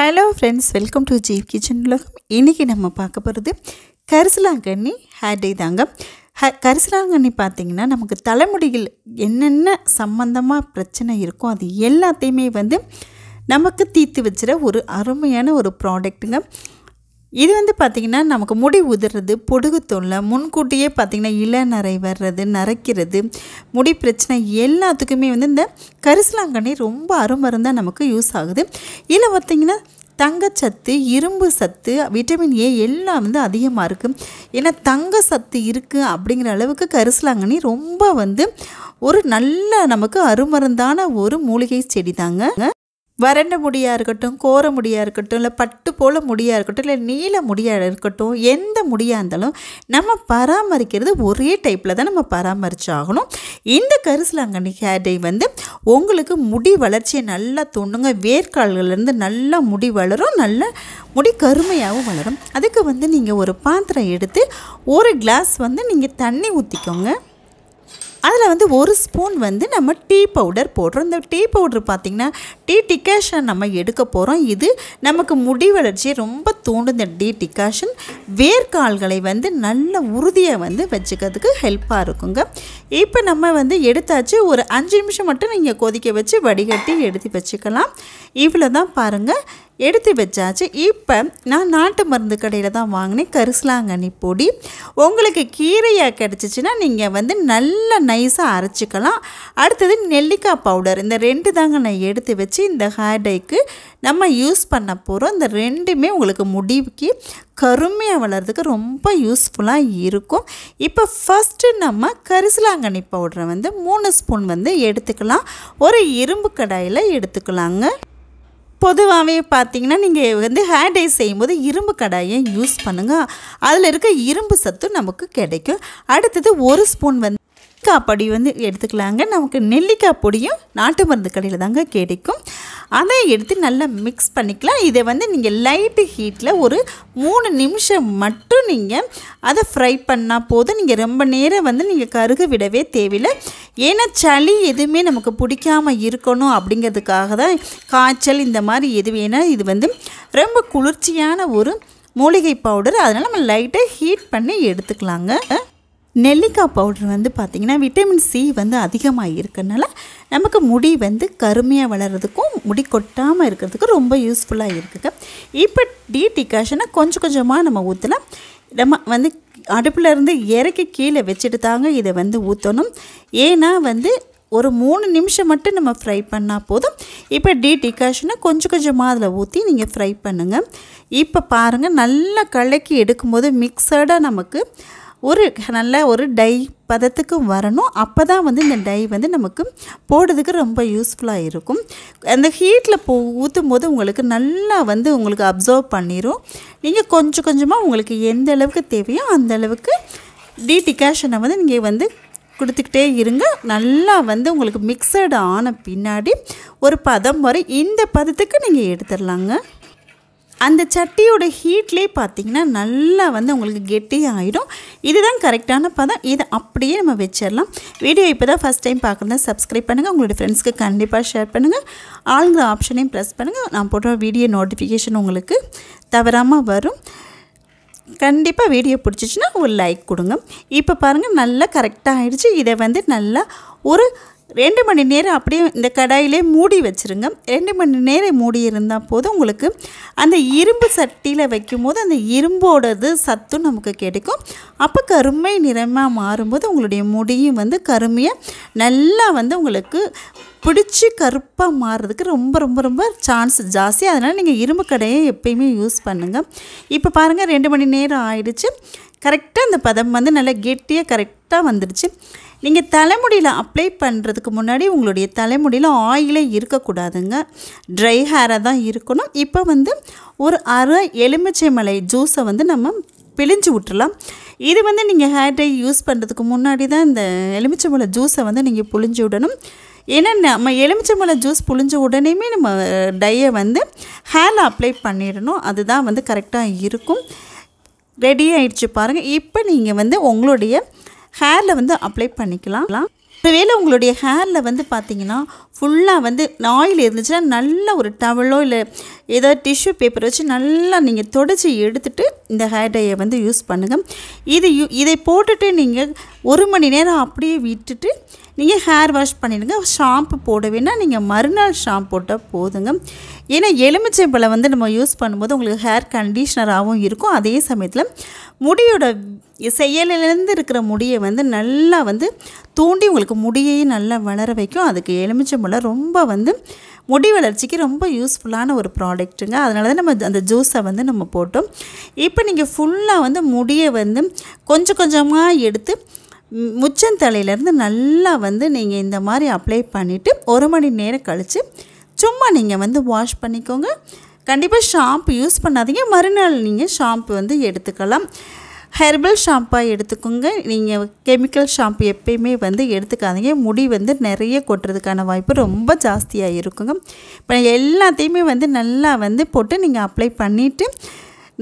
hello friends welcome to Jeev kitchen உலகம் இன்றைக்கி நம்ம பார்க்க போகிறது கரிசலாங்கண்ணி ஹேர் தாங்க ஹ கரிசலாங்கண்ணி பார்த்திங்கன்னா நமக்கு தலைமுடிகள் என்னென்ன சம்மந்தமாக பிரச்சனை இருக்கோ அது எல்லாத்தையுமே வந்து நமக்கு தீர்த்து வச்சுற ஒரு அருமையான ஒரு ப்ராடக்ட்டுங்க இது வந்து பார்த்திங்கன்னா நமக்கு முடி உதிர்றது பொடுகு தொல்லை முன்கூட்டியே பார்த்திங்கன்னா நரை வர்றது நரைக்கிறது முடி பிரச்சனை எல்லாத்துக்குமே வந்து இந்த கரிசலாங்கண்ணி ரொம்ப அருமருந்தாக நமக்கு யூஸ் ஆகுது இதில் பார்த்திங்கன்னா தங்கச்சத்து இரும்பு சத்து விட்டமின் ஏ எல்லாம் வந்து அதிகமாக இருக்குது ஏன்னா தங்க சத்து இருக்குது அப்படிங்கிற அளவுக்கு கரிசலாங்கண்ணி ரொம்ப வந்து ஒரு நல்ல நமக்கு அருமருந்தான ஒரு மூலிகை செடி தாங்க வறண்ட முடியாக இருக்கட்டும் கோர முடியாக இருக்கட்டும் இல்லை பட்டு போல் முடியாக இருக்கட்டும் இல்லை நீல முடியாக இருக்கட்டும் எந்த முடியாக இருந்தாலும் நம்ம பராமரிக்கிறது ஒரே டைப்பில் தான் நம்ம பராமரிச்சாகணும் இந்த கருசலாங்கண்ணி ஹேர் வந்து உங்களுக்கு முடி வளர்ச்சியை நல்லா தூண்டுங்க வேர்க்கால்கள்லேருந்து நல்லா முடி வளரும் நல்லா முடி கருமையாகவும் வளரும் அதுக்கு வந்து நீங்கள் ஒரு பாத்திரம் எடுத்து ஒரு கிளாஸ் வந்து நீங்கள் தண்ணி ஊற்றிக்கோங்க அதில் வந்து ஒரு ஸ்பூன் வந்து நம்ம டீ பவுடர் போடுறோம் இந்த டீ பவுடர் பார்த்திங்கன்னா டீ டிகாஷன் நம்ம எடுக்க போகிறோம் இது நமக்கு முடி வளர்ச்சியை ரொம்ப தூண்டும் இந்த டீ டிகாஷன் வேர்க்கால்களை வந்து நல்ல உறுதியை வந்து வச்சுக்கிறதுக்கு ஹெல்ப்பாக இருக்குங்க இப்போ நம்ம வந்து எடுத்தாச்சு ஒரு அஞ்சு நிமிஷம் மட்டும் நீங்கள் கொதிக்க வச்சு வடிகட்டி எடுத்து வச்சுக்கலாம் இவ்வளோ தான் பாருங்கள் எடுத்து வச்சாச்சு இப்போ நான் நாட்டு மருந்து கடையில் தான் வாங்கினேன் கரிசலாங்கண்ணி பொடி உங்களுக்கு கீரையாக கிடச்சிச்சின்னா நீங்கள் வந்து நல்லா நைஸாக அரைச்சிக்கலாம் அடுத்தது நெல்லிக்காய் பவுடர் இந்த ரெண்டு தாங்க நான் எடுத்து வச்சு இந்த ஹேர்டைக்கு நம்ம யூஸ் பண்ண போகிறோம் இந்த ரெண்டுமே உங்களுக்கு முடிவுக்கு கருமையாக வளர்கிறதுக்கு ரொம்ப யூஸ்ஃபுல்லாக இருக்கும் இப்போ ஃபஸ்ட்டு நம்ம கரிசலாங்கண்ணி பவுடரை வந்து மூணு ஸ்பூன் வந்து எடுத்துக்கலாம் ஒரு இரும்பு கடாயில் எடுத்துக்கலாங்க பொதுவாகவே பார்த்தீங்கன்னா நீங்கள் வந்து ஹேர் டை செய்யும்போது இரும்பு கடாயை யூஸ் பண்ணுங்கள் அதில் இருக்க இரும்பு சத்து நமக்கு கிடைக்கும் அடுத்தது ஒரு ஸ்பூன் வந்து நெல்லிக்காய் பொடி வந்து எடுத்துக்கலாங்க நமக்கு நெல்லிக்காய் பொடியும் நாட்டு மருந்து கடையில் தாங்க கிடைக்கும் அதை எடுத்து நல்லா மிக்ஸ் பண்ணிக்கலாம் இதை வந்து நீங்கள் லைட்டு ஹீட்டில் ஒரு மூணு நிமிஷம் மட்டும் நீங்கள் அதை ஃப்ரை பண்ணால் போதும் நீங்கள் ரொம்ப நேரம் வந்து நீங்கள் கருக விடவே தேவையில்லை ஏன்னா சளி எதுவுமே நமக்கு பிடிக்காமல் இருக்கணும் அப்படிங்கிறதுக்காக தான் காய்ச்சல் இந்த மாதிரி எது வேணால் இது வந்து ரொம்ப குளிர்ச்சியான ஒரு மூலிகை பவுடர் அதனால் நம்ம லைட்டாக ஹீட் பண்ணி எடுத்துக்கலாங்க நெல்லிக்காய் பவுடர் வந்து பார்த்திங்கன்னா விட்டமின் சி வந்து அதிகமாக இருக்கனால நமக்கு முடி வந்து கருமையாக வளர்கிறதுக்கும் முடி கொட்டாமல் இருக்கிறதுக்கும் ரொம்ப யூஸ்ஃபுல்லாக இருக்குங்க இப்போ டீ டிகாஷனை கொஞ்சம் கொஞ்சமாக நம்ம ஊற்றலாம் நம்ம வந்து அடுப்பில் இருந்து இறக்கி கீழே வச்சுட்டு தாங்க இதை வந்து ஊற்றணும் ஏன்னா வந்து ஒரு மூணு நிமிஷம் மட்டும் நம்ம ஃப்ரை பண்ணால் போதும் இப்போ டீ டிகாஷனை கொஞ்சம் கொஞ்சமாக அதில் ஊற்றி நீங்கள் ஃப்ரை பண்ணுங்கள் இப்போ பாருங்கள் நல்லா கலக்கி எடுக்கும்போது மிக்சர்டாக நமக்கு ஒரு நல்ல ஒரு டை பதத்துக்கு வரணும் அப்போ தான் வந்து இந்த டை வந்து நமக்கு போடுறதுக்கு ரொம்ப யூஸ்ஃபுல்லாக இருக்கும் அந்த ஹீட்டில் போ ஊற்றும் போது உங்களுக்கு நல்லா வந்து உங்களுக்கு அப்சர்வ் பண்ணிடும் நீங்கள் கொஞ்சம் கொஞ்சமாக உங்களுக்கு எந்த அளவுக்கு தேவையோ அந்த அளவுக்கு கேஷனை வந்து நீங்கள் வந்து கொடுத்துக்கிட்டே இருங்க நல்லா வந்து உங்களுக்கு மிக்சடு ஆன பின்னாடி ஒரு பதம் வரை இந்த பதத்துக்கு நீங்கள் எடுத்துடலாங்க அந்த சட்டியோட ஹீட்லே பார்த்திங்கன்னா நல்லா வந்து உங்களுக்கு கெட்டியாக ஆகிடும் இதுதான் கரெக்டான பதம் இதை அப்படியே நம்ம வச்சிடலாம் வீடியோ இப்போ தான் ஃபஸ்ட் டைம் பார்க்குறதா சப்ஸ்கிரைப் பண்ணுங்கள் உங்களோட ஃப்ரெண்ட்ஸ்க்கு கண்டிப்பாக ஷேர் பண்ணுங்கள் ஆளுங்கிற ஆப்ஷனையும் ப்ரெஸ் பண்ணுங்கள் நான் போடுற வீடியோ நோட்டிஃபிகேஷன் உங்களுக்கு தவறாமல் வரும் கண்டிப்பாக வீடியோ பிடிச்சிச்சின்னா ஒரு லைக் கொடுங்க இப்போ பாருங்கள் நல்லா கரெக்டாக ஆகிடுச்சு இதை வந்து நல்லா ஒரு ரெண்டு மணி நேரம் அப்படியே இந்த கடாயிலே மூடி வச்சுருங்க ரெண்டு மணி நேரம் மூடி இருந்தால் போதும் உங்களுக்கு அந்த இரும்பு சட்டியில் வைக்கும்போது அந்த இரும்போடது சத்தும் நமக்கு கிடைக்கும் அப்போ கருமை நிறமாக மாறும்போது உங்களுடைய முடியும் வந்து கருமையை நல்லா வந்து உங்களுக்கு பிடிச்சி கருப்பாக மாறுறதுக்கு ரொம்ப ரொம்ப ரொம்ப சான்ஸ் ஜாஸ்தி அதனால் நீங்கள் இரும்பு கடையை எப்பயுமே யூஸ் பண்ணுங்கள் இப்போ பாருங்கள் ரெண்டு மணி நேரம் ஆயிடுச்சு கரெக்டாக அந்த பதம் வந்து நல்லா கெட்டியாக கரெக்டாக வந்துடுச்சு நீங்கள் தலைமுடியில் அப்ளை பண்ணுறதுக்கு முன்னாடி உங்களுடைய தலைமுடியில் ஆயிலே இருக்கக்கூடாதுங்க ட்ரை ஹேராக தான் இருக்கணும் இப்போ வந்து ஒரு அரை எலுமிச்சை மலை ஜூஸை வந்து நம்ம பிழிஞ்சு விட்டுலாம் இது வந்து நீங்கள் ஹேர் டை யூஸ் பண்ணுறதுக்கு முன்னாடி தான் இந்த எலுமிச்சை மலை ஜூஸை வந்து நீங்கள் புழிஞ்சு விடணும் ஏன்னா நம்ம எலுமிச்சை மலை ஜூஸ் புழிஞ்ச உடனேயுமே நம்ம டையை வந்து ஹேரில் அப்ளை பண்ணிடணும் அதுதான் வந்து கரெக்டாக இருக்கும் ரெடி ஆகிடுச்சு பாருங்கள் இப்போ நீங்கள் வந்து உங்களுடைய ஹேரில் வந்து அப்ளை பண்ணிக்கலாம் ஒருவேளை உங்களுடைய ஹேரில் வந்து பார்த்தீங்கன்னா ஃபுல்லாக வந்து ஆயில் இருந்துச்சுன்னா நல்ல ஒரு டவலோ இல்லை ஏதோ டிஷ்யூ பேப்பர் வச்சு நல்லா நீங்கள் தொடச்சி எடுத்துகிட்டு இந்த ஹேர் டையை வந்து யூஸ் பண்ணுங்கள் இது யூ இதை போட்டுட்டு நீங்கள் ஒரு மணி நேரம் அப்படியே விட்டுட்டு நீங்கள் ஹேர் வாஷ் பண்ணிடுங்க ஷாம்பு போட வேணால் நீங்கள் மறுநாள் ஷாம்பு போட்டால் போதுங்க ஏன்னா எலுமிச்சை பழம் வந்து நம்ம யூஸ் பண்ணும்போது உங்களுக்கு ஹேர் கண்டிஷ்னராகவும் இருக்கும் அதே சமயத்தில் முடியோட செயலிலேருந்து இருக்கிற முடியை வந்து நல்லா வந்து தூண்டி உங்களுக்கு முடியையும் நல்லா வளர வைக்கும் அதுக்கு எலுமிச்சை பழம் போல் ரொம்ப வந்து முடி வளர்ச்சிக்கு ரொம்ப யூஸ்ஃபுல்லான ஒரு ப்ராடக்ட்டுங்க அதனால தான் நம்ம அந்த ஜூஸை வந்து நம்ம போட்டோம் இப்போ நீங்கள் ஃபுல்லாக வந்து முடியை வந்து கொஞ்சம் கொஞ்சமாக எடுத்து முச்சந்தலையிலேருந்து நல்லா வந்து நீங்கள் இந்த மாதிரி அப்ளை பண்ணிவிட்டு ஒரு மணி நேரம் கழித்து சும்மா நீங்கள் வந்து வாஷ் பண்ணிக்கோங்க கண்டிப்பாக ஷாம்பு யூஸ் பண்ணாதீங்க மறுநாள் நீங்கள் ஷாம்பு வந்து எடுத்துக்கலாம் ஹெர்பல் ஷாம்பாக எடுத்துக்கோங்க நீங்கள் கெமிக்கல் ஷாம்பு எப்பயுமே வந்து எடுத்துக்காதீங்க முடி வந்து நிறைய கொட்டுறதுக்கான வாய்ப்பு ரொம்ப ஜாஸ்தியாக இருக்குங்க இப்போ எல்லாத்தையுமே வந்து நல்லா வந்து போட்டு நீங்கள் அப்ளை பண்ணிவிட்டு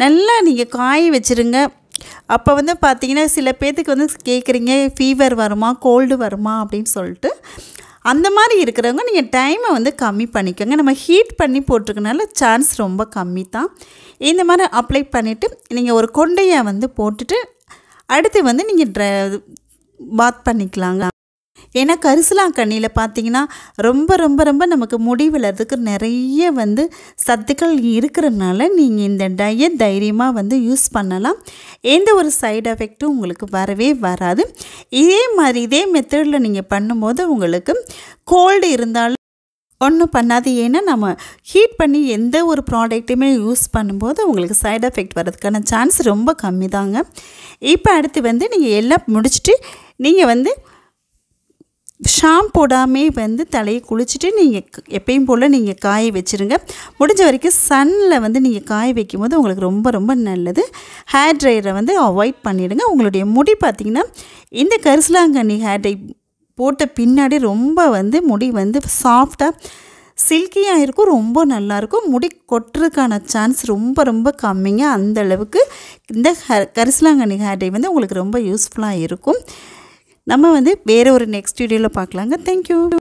நல்லா நீங்கள் காய வச்சுருங்க அப்போ வந்து பார்த்தீங்கன்னா சில பேர்த்துக்கு வந்து கேட்குறீங்க ஃபீவர் வருமா கோல்டு வருமா அப்படின்னு சொல்லிட்டு அந்த மாதிரி இருக்கிறவங்க நீங்கள் டைமை வந்து கம்மி பண்ணிக்கோங்க நம்ம ஹீட் பண்ணி போட்டிருக்கனால சான்ஸ் ரொம்ப கம்மி தான் இந்த மாதிரி அப்ளை பண்ணிவிட்டு நீங்கள் ஒரு கொண்டையை வந்து போட்டுட்டு அடுத்து வந்து நீங்கள் ட்ர பாத் பண்ணிக்கலாங்க ஏன்னா கண்ணியில் பார்த்தீங்கன்னா ரொம்ப ரொம்ப ரொம்ப நமக்கு முடி வளர்றதுக்கு நிறைய வந்து சத்துக்கள் இருக்கிறதுனால நீங்கள் இந்த டயட் தைரியமாக வந்து யூஸ் பண்ணலாம் எந்த ஒரு சைடு எஃபெக்ட்டும் உங்களுக்கு வரவே வராது இதே மாதிரி இதே மெத்தடில் நீங்கள் பண்ணும்போது உங்களுக்கு கோல்டு இருந்தாலும் ஒன்றும் பண்ணாது ஏன்னா நம்ம ஹீட் பண்ணி எந்த ஒரு ப்ராடக்ட்டுமே யூஸ் பண்ணும்போது உங்களுக்கு சைடு எஃபெக்ட் வர்றதுக்கான சான்ஸ் ரொம்ப கம்மி தாங்க இப்போ அடுத்து வந்து நீங்கள் எல்லாம் முடிச்சுட்டு நீங்கள் வந்து ஷாம் போடாமே வந்து தலையை குளிச்சுட்டு நீங்கள் எப்பயும் போல் நீங்கள் காய வச்சுருங்க முடிஞ்ச வரைக்கும் சன்னில் வந்து நீங்கள் காய வைக்கும் போது உங்களுக்கு ரொம்ப ரொம்ப நல்லது ஹேர் ட்ரையரை வந்து அவாய்ட் பண்ணிவிடுங்க உங்களுடைய முடி பார்த்திங்கன்னா இந்த கரிசலாங்கண்ணி ஹேர் ட்ரை போட்ட பின்னாடி ரொம்ப வந்து முடி வந்து சாஃப்டாக சில்கியாக இருக்கும் ரொம்ப நல்லாயிருக்கும் முடி கொட்டுறதுக்கான சான்ஸ் ரொம்ப ரொம்ப கம்மிங்க அந்தளவுக்கு இந்த ஹே கரிசலாங்கண்ணி ஹேர் ட்ரை வந்து உங்களுக்கு ரொம்ப யூஸ்ஃபுல்லாக இருக்கும் நம்ம வந்து வேறு ஒரு நெக்ஸ்ட் வீடியோவில் பார்க்கலாங்க தேங்க்யூ